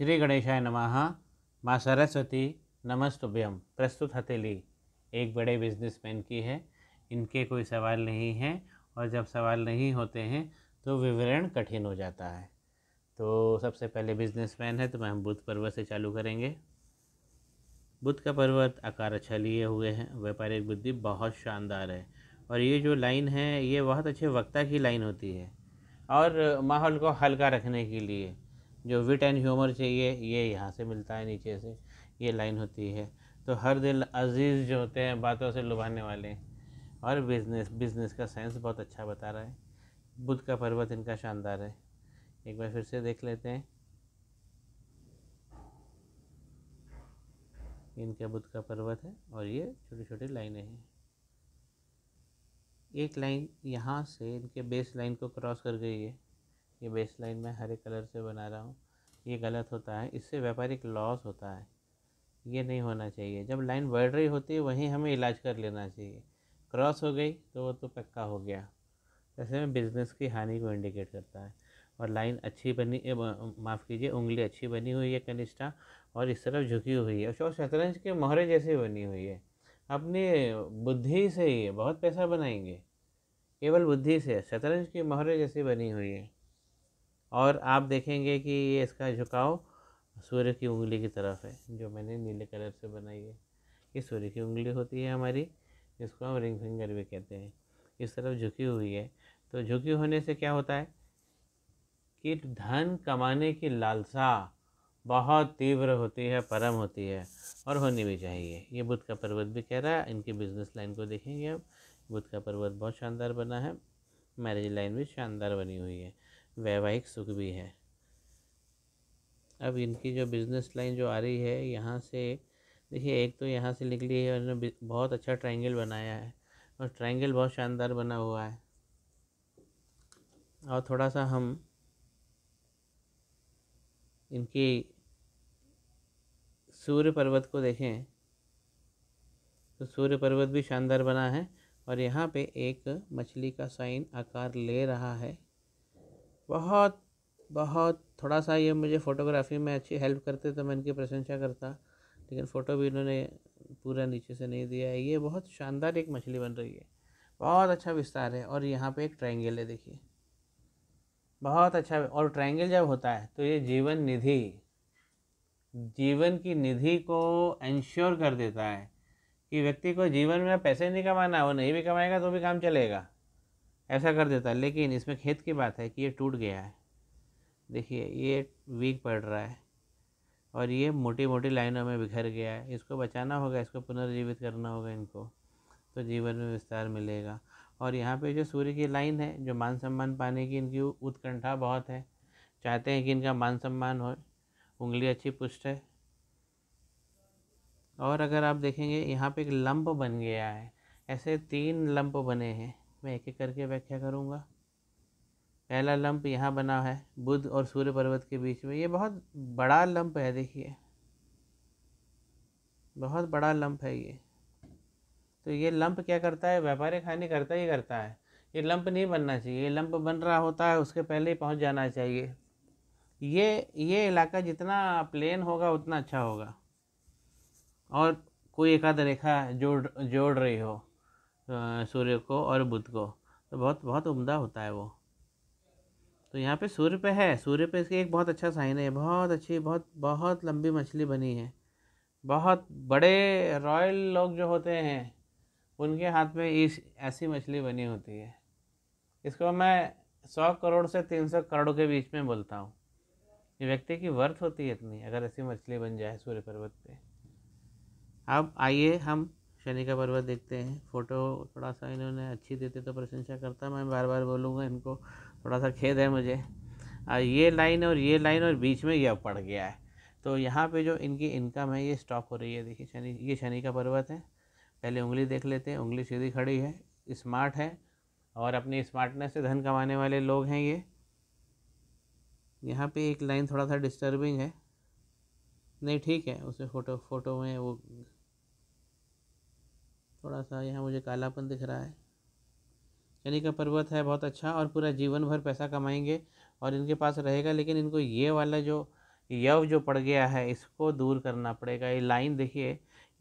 श्री गणेशाय नमः माँ सरस्वती नमस्तुभ्यम प्रस्तुत हथेली एक बड़े बिजनेसमैन की है इनके कोई सवाल नहीं हैं और जब सवाल नहीं होते हैं तो विवरण कठिन हो जाता है तो सबसे पहले बिजनेसमैन है तो मैं हम बुद्ध पर्वत से चालू करेंगे बुद्ध का पर्वत आकार अच्छा लिए हुए हैं व्यापारिक बुद्धि बहुत शानदार है और ये जो लाइन है ये बहुत अच्छे वक्ता की लाइन होती है और माहौल को हल्का रखने के लिए जो विट एंड ह्यूमर चाहिए ये यहाँ से मिलता है नीचे से ये लाइन होती है तो हर दिल अजीज़ जो होते हैं बातों से लुभाने वाले और बिजनेस बिजनेस का साइंस बहुत अच्छा बता रहा है बुद्ध का पर्वत इनका शानदार है एक बार फिर से देख लेते हैं इनका बुद्ध का पर्वत है और ये छोटी छोटी लाइनें हैं एक लाइन यहाँ से इनके बेस लाइन को क्रॉस कर गई है ये बेस लाइन में हरे कलर से बना रहा हूँ ये गलत होता है इससे व्यापारिक लॉस होता है ये नहीं होना चाहिए जब लाइन बढ़ रही होती है वहीं हमें इलाज कर लेना चाहिए क्रॉस हो गई तो वो तो पक्का हो गया ऐसे में बिज़नेस की हानि को इंडिकेट करता है और लाइन अच्छी बनी माफ़ कीजिए उंगली अच्छी बनी हुई है कनिष्ठा और इस तरफ झुकी हुई है और शतरंज के मोहरे जैसे बनी हुई है अपनी बुद्धि से ही बहुत पैसा बनाएंगे केवल बुद्धि से शतरंज के मोहरे जैसे बनी हुई है और आप देखेंगे कि ये इसका झुकाव सूर्य की उंगली की तरफ है जो मैंने नीले कलर से बनाई है ये सूर्य की उंगली होती है हमारी जिसको हम रिंग फिंगर भी कहते हैं इस तरफ झुकी हुई है तो झुकी होने से क्या होता है कि धन कमाने की लालसा बहुत तीव्र होती है परम होती है और होनी भी चाहिए ये बुद्ध का पर्वत भी कह रहा है इनकी बिजनेस लाइन को देखेंगे हम बुद्ध का पर्वत बहुत शानदार बना है मैरिज लाइन भी शानदार बनी हुई है वैवाहिक सुख भी है अब इनकी जो बिज़नेस लाइन जो आ रही है यहाँ से देखिए एक तो यहाँ से निकली है और इन्होंने बहुत अच्छा ट्रायंगल बनाया है और ट्रायंगल बहुत शानदार बना हुआ है और थोड़ा सा हम इनकी सूर्य पर्वत को देखें तो सूर्य पर्वत भी शानदार बना है और यहाँ पे एक मछली का साइन आकार ले रहा है बहुत बहुत थोड़ा सा ये मुझे फ़ोटोग्राफी में अच्छी हेल्प करते तो मैं इनकी प्रशंसा करता लेकिन फ़ोटो भी इन्होंने पूरा नीचे से नहीं दिया है ये बहुत शानदार एक मछली बन रही है बहुत अच्छा विस्तार है और यहाँ पे एक ट्रायंगल है देखिए बहुत अच्छा और ट्रायंगल जब होता है तो ये जीवन निधि जीवन की निधि को इंश्योर कर देता है कि व्यक्ति को जीवन में पैसे नहीं कमाना वो नहीं भी कमाएगा तो भी काम चलेगा ऐसा कर देता है लेकिन इसमें खेत की बात है कि ये टूट गया है देखिए ये वीक पड़ रहा है और ये मोटी मोटी लाइनों में बिखर गया है इसको बचाना होगा इसको पुनर्जीवित करना होगा इनको तो जीवन में विस्तार मिलेगा और यहाँ पे जो सूर्य की लाइन है जो मान सम्मान पाने की इनकी उत्कंठा बहुत है चाहते हैं कि इनका मान सम्मान हो उंगली अच्छी पुष्ट है और अगर आप देखेंगे यहाँ पे एक लंप बन गया है ऐसे तीन लंप बने हैं मैं एक एक करके व्याख्या करूँगा पहला लंप यहाँ बना है बुध और सूर्य पर्वत के बीच में ये बहुत बड़ा लंप है देखिए बहुत बड़ा लंप है ये तो ये लंप क्या करता है व्यापारिक हानि करता ही करता है ये लंप नहीं बनना चाहिए ये लंप बन रहा होता है उसके पहले ही पहुँच जाना चाहिए ये ये इलाका जितना प्लेन होगा उतना अच्छा होगा और कोई एकाध रेखा जोड़ जोड़ रही हो सूर्य को और बुध को तो बहुत बहुत उम्दा होता है वो तो यहाँ पे सूर्य पे है सूर्य पे इसके एक बहुत अच्छा साइन है बहुत अच्छी बहुत बहुत लंबी मछली बनी है बहुत बड़े रॉयल लोग जो होते हैं उनके हाथ में इस ऐसी मछली बनी होती है इसको मैं सौ करोड़ से तीन सौ करोड़ के बीच में बोलता हूँ ये व्यक्ति की वर्थ होती है इतनी अगर ऐसी मछली बन जाए सूर्य पर्वत पे अब आइए हम शनि का पर्वत देखते हैं फ़ोटो थोड़ा सा इन्होंने अच्छी देते तो प्रशंसा करता मैं बार बार बोलूँगा इनको थोड़ा सा खेद है मुझे और ये लाइन और ये लाइन और बीच में यह पड़ गया है तो यहाँ पे जो इनकी इनकम है ये स्टॉप हो रही है देखिए शनि ये शनि का पर्वत है पहले उंगली देख लेते हैं उंगली सीधी खड़ी है स्मार्ट है और अपनी स्मार्टनेस से धन कमाने वाले लोग हैं ये यहाँ पे एक लाइन थोड़ा सा डिस्टर्बिंग है नहीं ठीक है उसे फ़ोटो फ़ोटो में वो थोड़ा सा यहाँ मुझे कालापन दिख रहा है शनि का पर्वत है बहुत अच्छा और पूरा जीवन भर पैसा कमाएंगे और इनके पास रहेगा लेकिन इनको ये वाला जो यव जो पड़ गया है इसको दूर करना पड़ेगा ये लाइन देखिए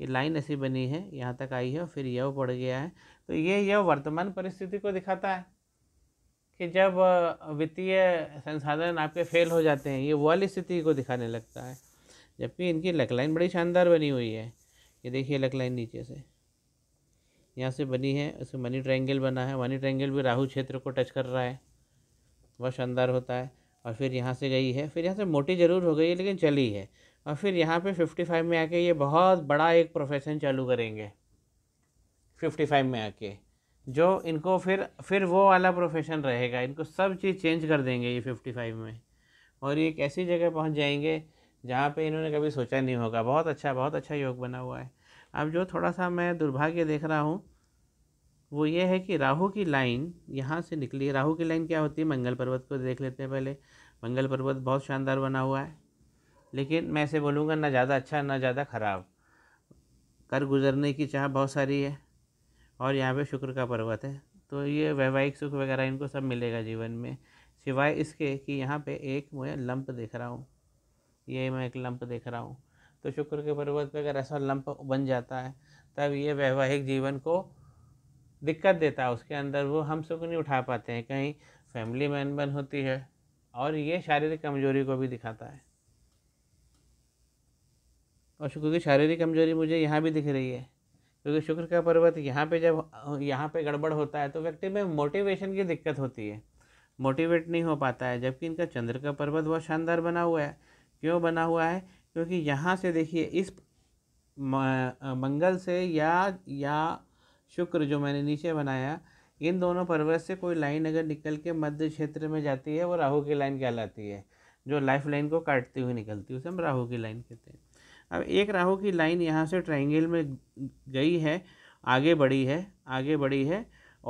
ये लाइन ऐसी बनी है यहाँ तक आई है और फिर यव पड़ गया है तो ये यव वर्तमान परिस्थिति को दिखाता है कि जब वित्तीय संसाधन आपके फेल हो जाते हैं ये वाली स्थिति को दिखाने लगता है जबकि इनकी लकलाइन बड़ी शानदार बनी हुई है ये देखिए लकलाइन नीचे से यहाँ से बनी है उसे मनी ट्रायंगल बना है मनी ट्रायंगल भी राहु क्षेत्र को टच कर रहा है बहुत शानदार होता है और फिर यहाँ से गई है फिर यहाँ से मोटी ज़रूर हो गई है लेकिन चली है और फिर यहाँ पे 55 में आके ये बहुत बड़ा एक प्रोफेशन चालू करेंगे 55 में आके जो इनको फिर फिर वो वाला प्रोफेशन रहेगा इनको सब चीज़ चेंज कर देंगे ये फ़ाइव में और ये एक ऐसी जगह पहुँच जाएंगे जहाँ पर इन्होंने कभी सोचा नहीं होगा बहुत अच्छा बहुत अच्छा योग बना हुआ है अब जो थोड़ा सा मैं दुर्भाग्य देख रहा हूँ वो ये है कि राहु की लाइन यहाँ से निकली राहु की लाइन क्या होती है मंगल पर्वत को देख लेते हैं पहले मंगल पर्वत बहुत शानदार बना हुआ है लेकिन मैं ऐसे बोलूँगा ना ज़्यादा अच्छा ना ज़्यादा ख़राब कर गुजरने की चाह बहुत सारी है और यहाँ पे शुक्र का पर्वत है तो ये वैवाहिक सुख वगैरह इनको सब मिलेगा जीवन में सिवाय इसके कि यहाँ पे एक मैं लंप देख रहा हूँ ये मैं एक लंप देख रहा हूँ तो शुक्र के पर्वत पर अगर ऐसा लंप बन जाता है तब ये वैवाहिक जीवन को दिक्कत देता है उसके अंदर वो हम सुख नहीं उठा पाते हैं कहीं फैमिली मैन बन होती है और ये शारीरिक कमजोरी को भी दिखाता है और शुक्र की शारीरिक कमजोरी मुझे यहाँ भी दिख रही है क्योंकि शुक्र का पर्वत यहाँ पे जब यहाँ पे गड़बड़ होता है तो व्यक्ति में मोटिवेशन की दिक्कत होती है मोटिवेट नहीं हो पाता है जबकि इनका चंद्र का पर्वत बहुत शानदार बना हुआ है क्यों बना हुआ है क्योंकि यहाँ से देखिए इस मंगल से या या शुक्र जो मैंने नीचे बनाया इन दोनों पर्वत से कोई लाइन अगर निकल के मध्य क्षेत्र में जाती है वो राहु की लाइन कहलाती है जो लाइफ लाइन को काटती हुई निकलती है उसे हम राहु की लाइन कहते हैं अब एक राहु की लाइन यहाँ से ट्रायंगल में गई है आगे बढ़ी है आगे बढ़ी है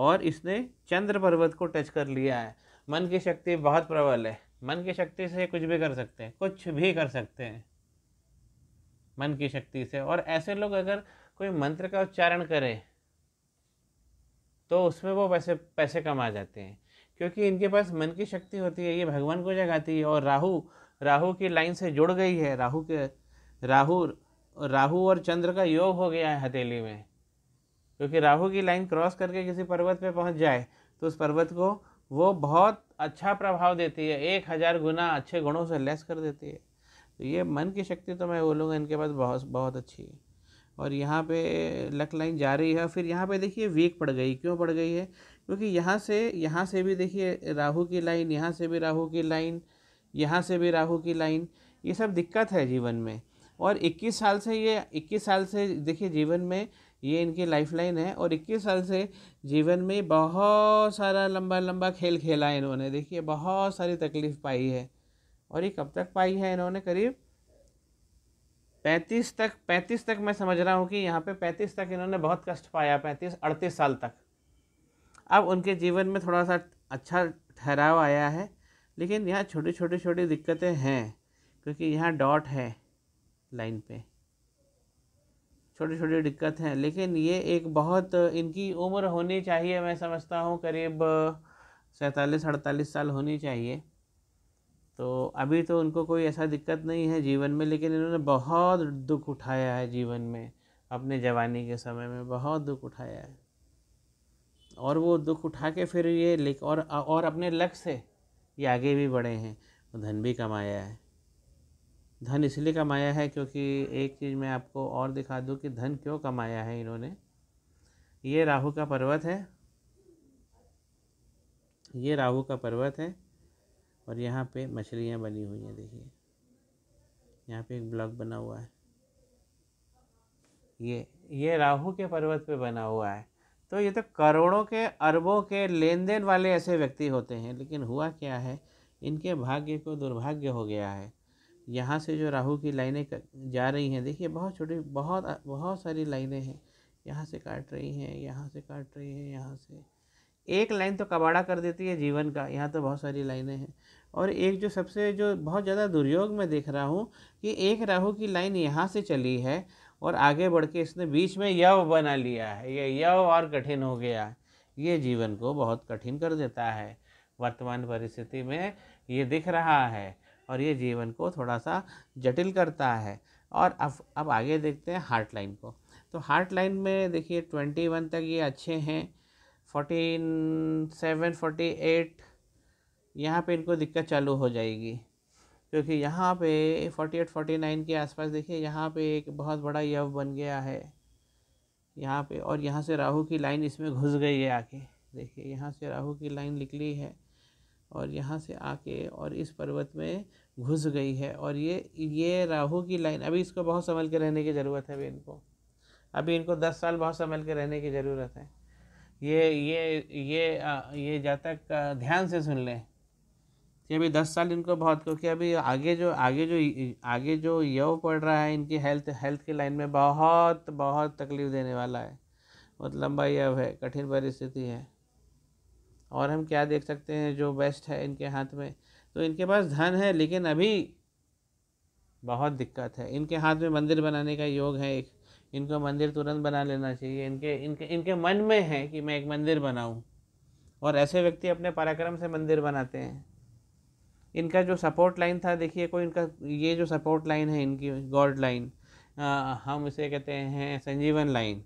और इसने चंद्र पर्वत को टच कर लिया है मन की शक्ति बहुत प्रबल है मन की शक्ति से कुछ भी कर सकते हैं कुछ भी कर सकते हैं मन की शक्ति से और ऐसे लोग अगर कोई मंत्र का उच्चारण करें तो उसमें वो पैसे पैसे कमा जाते हैं क्योंकि इनके पास मन की शक्ति होती है ये भगवान को जगाती है और राहु राहु की लाइन से जुड़ गई है राहु के राहु राहु और चंद्र का योग हो गया है हथेली में क्योंकि राहु की लाइन क्रॉस करके किसी पर्वत पे पहुंच जाए तो उस पर्वत को वो बहुत अच्छा प्रभाव देती है एक हज़ार गुना अच्छे गुणों से लेस कर देती है तो ये मन की शक्ति तो मैं बोलूँगा इनके पास बहुत बहुत अच्छी है और यहाँ पे लक लाइन जा रही है फिर यहाँ पे देखिए वीक पड़ गई क्यों पड़ गई है क्योंकि यहाँ से यहाँ से भी देखिए राहु की लाइन यहाँ से भी राहु की लाइन यहाँ से भी राहु की लाइन ये सब दिक्कत है जीवन में और 21 साल से ये 21 साल से देखिए जीवन में ये इनकी लाइफ लाइन है और 21 साल से जीवन में बहुत सारा लंबा लंबा खेल खेला है इन्होंने देखिए बहुत सारी तकलीफ़ पाई है और ये कब तक पाई है इन्होंने करीब पैंतीस तक पैंतीस तक मैं समझ रहा हूँ कि यहाँ पे पैंतीस तक इन्होंने बहुत कष्ट पाया पैंतीस अड़तीस साल तक अब उनके जीवन में थोड़ा सा अच्छा ठहराव आया है लेकिन यहाँ छोटी छोटी छोटी दिक्कतें हैं क्योंकि यहाँ डॉट है लाइन पे छोटी छोटी दिक्कत हैं लेकिन ये एक बहुत इनकी उम्र होनी चाहिए मैं समझता हूँ करीब सैंतालीस अड़तालीस साल होनी चाहिए तो अभी तो उनको कोई ऐसा दिक्कत नहीं है जीवन में लेकिन इन्होंने बहुत दुख उठाया है जीवन में अपने जवानी के समय में बहुत दुख उठाया है और वो दुख उठा के फिर ये लिख और और अपने लक्ष्य से ये आगे भी बढ़े हैं वो धन भी कमाया है धन इसलिए कमाया है क्योंकि एक चीज़ मैं आपको और दिखा दूँ कि धन क्यों कमाया है इन्होंने ये राहु का पर्वत है ये राहु का पर्वत है और यहाँ पे मछलियाँ बनी हुई हैं देखिए यहाँ पे एक ब्लॉक बना हुआ है ये ये राहु के पर्वत पे बना हुआ है तो ये तो करोड़ों के अरबों के लेन देन वाले ऐसे व्यक्ति होते हैं लेकिन हुआ क्या है इनके भाग्य को दुर्भाग्य हो गया है यहाँ से जो राहु की लाइनें जा रही हैं देखिए बहुत छोटी बहुत बहुत सारी लाइनें हैं यहाँ से काट रही हैं यहाँ से काट रही हैं यहाँ से एक लाइन तो कबाड़ा कर देती है जीवन का यहाँ तो बहुत सारी लाइनें हैं और एक जो सबसे जो बहुत ज़्यादा दुर्योग में देख रहा हूँ कि एक राहु की लाइन यहाँ से चली है और आगे बढ़ के इसने बीच में यव बना लिया है ये यव और कठिन हो गया ये जीवन को बहुत कठिन कर देता है वर्तमान परिस्थिति में ये दिख रहा है और ये जीवन को थोड़ा सा जटिल करता है और अब अब आगे देखते हैं हार्ट लाइन को तो हार्ट लाइन में देखिए ट्वेंटी वन तक ये अच्छे हैं फोर्टीन सेवन फोर्टी एट यहाँ पे इनको दिक्कत चालू हो जाएगी क्योंकि यहाँ पे फोर्टी एट फोर्टी नाइन के आसपास देखिए यहाँ पे एक बहुत बड़ा यव बन गया है यहाँ पे और यहाँ से राहु की लाइन इसमें घुस गई है आके देखिए यहाँ से राहु की लाइन निकली है और यहाँ से आके और इस पर्वत में घुस गई है और ये ये राहु की लाइन अभी इसको बहुत संभल के रहने की ज़रूरत है अभी इनको अभी इनको दस साल बहुत संभल के रहने की ज़रूरत है ये ये ये ये जातक ध्यान से सुन लें कि अभी दस साल इनको बहुत क्योंकि अभी आगे जो आगे जो आगे जो यव पड़ रहा है इनकी हेल्थ हेल्थ के लाइन में बहुत बहुत तकलीफ देने वाला है बहुत लंबा यव है कठिन परिस्थिति है और हम क्या देख सकते हैं जो बेस्ट है इनके हाथ में तो इनके पास धन है लेकिन अभी बहुत दिक्कत है इनके हाथ में मंदिर बनाने का योग है एक इनको मंदिर तुरंत बना लेना चाहिए इनके इनके इनके मन में है कि मैं एक मंदिर बनाऊं और ऐसे व्यक्ति अपने पराक्रम से मंदिर बनाते हैं इनका जो सपोर्ट लाइन था देखिए कोई इनका ये जो सपोर्ट लाइन है इनकी गॉड लाइन हम इसे कहते हैं संजीवन लाइन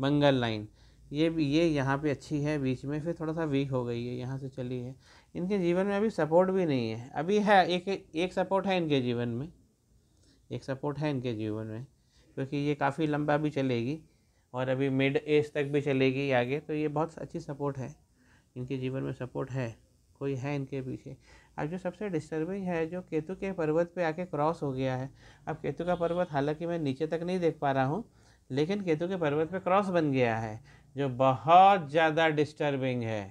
मंगल लाइन ये ये यहाँ पे अच्छी है बीच में फिर थोड़ा सा वीक हो गई है यहाँ से चली है इनके जीवन में अभी सपोर्ट भी नहीं है अभी है एक एक सपोर्ट है इनके जीवन में एक सपोर्ट है इनके जीवन में क्योंकि ये काफ़ी लंबा भी चलेगी और अभी मिड एज तक भी चलेगी आगे तो ये बहुत अच्छी सपोर्ट है इनके जीवन में सपोर्ट है कोई है इनके पीछे अब जो सबसे डिस्टर्बिंग है जो केतु के पर्वत पे आके क्रॉस हो गया है अब केतु का पर्वत हालांकि मैं नीचे तक नहीं देख पा रहा हूँ लेकिन केतु के पर्वत पे क्रॉस बन गया है जो बहुत ज़्यादा डिस्टर्बिंग है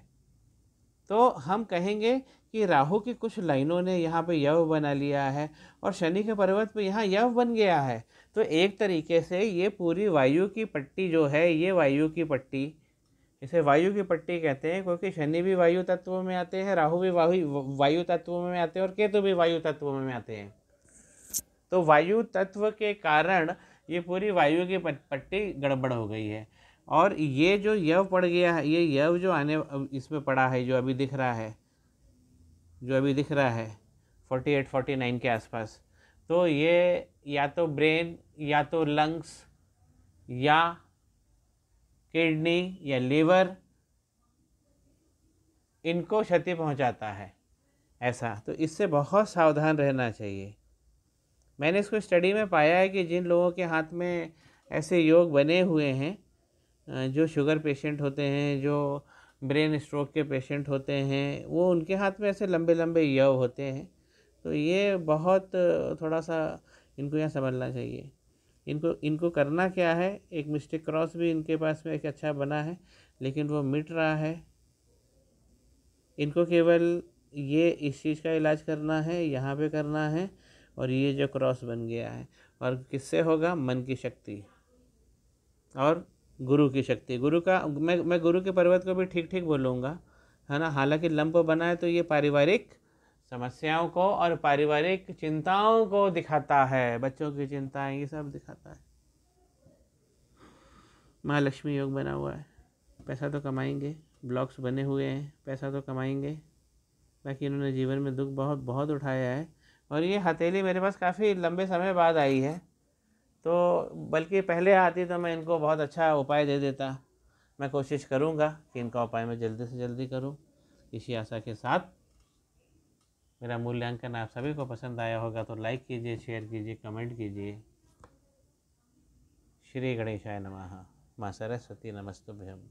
तो हम कहेंगे कि राहु की कुछ लाइनों ने यहाँ पे यव बना लिया है और शनि के पर्वत पे यहाँ यव बन गया है तो एक तरीके से ये पूरी वायु की पट्टी जो है ये वायु की पट्टी इसे वायु की पट्टी कहते हैं क्योंकि शनि भी वायु तत्व में आते हैं राहु भी वायु वायु तत्व में आते हैं और केतु भी वायु तत्व में आते हैं तो वायु तत्व के कारण ये पूरी वायु की पट्टी गड़बड़ हो गई है और ये जो यव पड़ गया है ये यव जो आने इसमें पड़ा है जो अभी दिख रहा है जो अभी दिख रहा है फोर्टी एट फोर्टी नाइन के आसपास तो ये या तो ब्रेन या तो लंग्स या किडनी या लीवर इनको क्षति पहुंचाता है ऐसा तो इससे बहुत सावधान रहना चाहिए मैंने इसको स्टडी में पाया है कि जिन लोगों के हाथ में ऐसे योग बने हुए हैं जो शुगर पेशेंट होते हैं जो ब्रेन स्ट्रोक के पेशेंट होते हैं वो उनके हाथ में ऐसे लंबे लंबे यव होते हैं तो ये बहुत थोड़ा सा इनको यहाँ समझना चाहिए इनको इनको करना क्या है एक मिस्टेक क्रॉस भी इनके पास में एक अच्छा बना है लेकिन वो मिट रहा है इनको केवल ये इस चीज़ का इलाज करना है यहाँ पे करना है और ये जो क्रॉस बन गया है और किससे होगा मन की शक्ति और गुरु की शक्ति गुरु का मैं मैं गुरु के पर्वत को भी ठीक ठीक बोलूँगा है ना हालांकि लंप बना है तो ये पारिवारिक समस्याओं को और पारिवारिक चिंताओं को दिखाता है बच्चों की चिंताएं ये सब दिखाता है महालक्ष्मी योग बना हुआ है पैसा तो कमाएंगे ब्लॉक्स बने हुए हैं पैसा तो कमाएंगे बाकी इन्होंने जीवन में दुख बहुत बहुत उठाया है और ये हथेली मेरे पास काफ़ी लंबे समय बाद आई है तो बल्कि पहले आती तो मैं इनको बहुत अच्छा उपाय दे देता मैं कोशिश करूँगा कि इनका उपाय मैं जल्दी से जल्दी करूँ इसी आशा के साथ मेरा मूल्यांकन आप सभी को पसंद आया होगा तो लाइक कीजिए शेयर कीजिए कमेंट कीजिए श्री गणेशाय नमः माँ सरस्वती नमस्तुभ्यम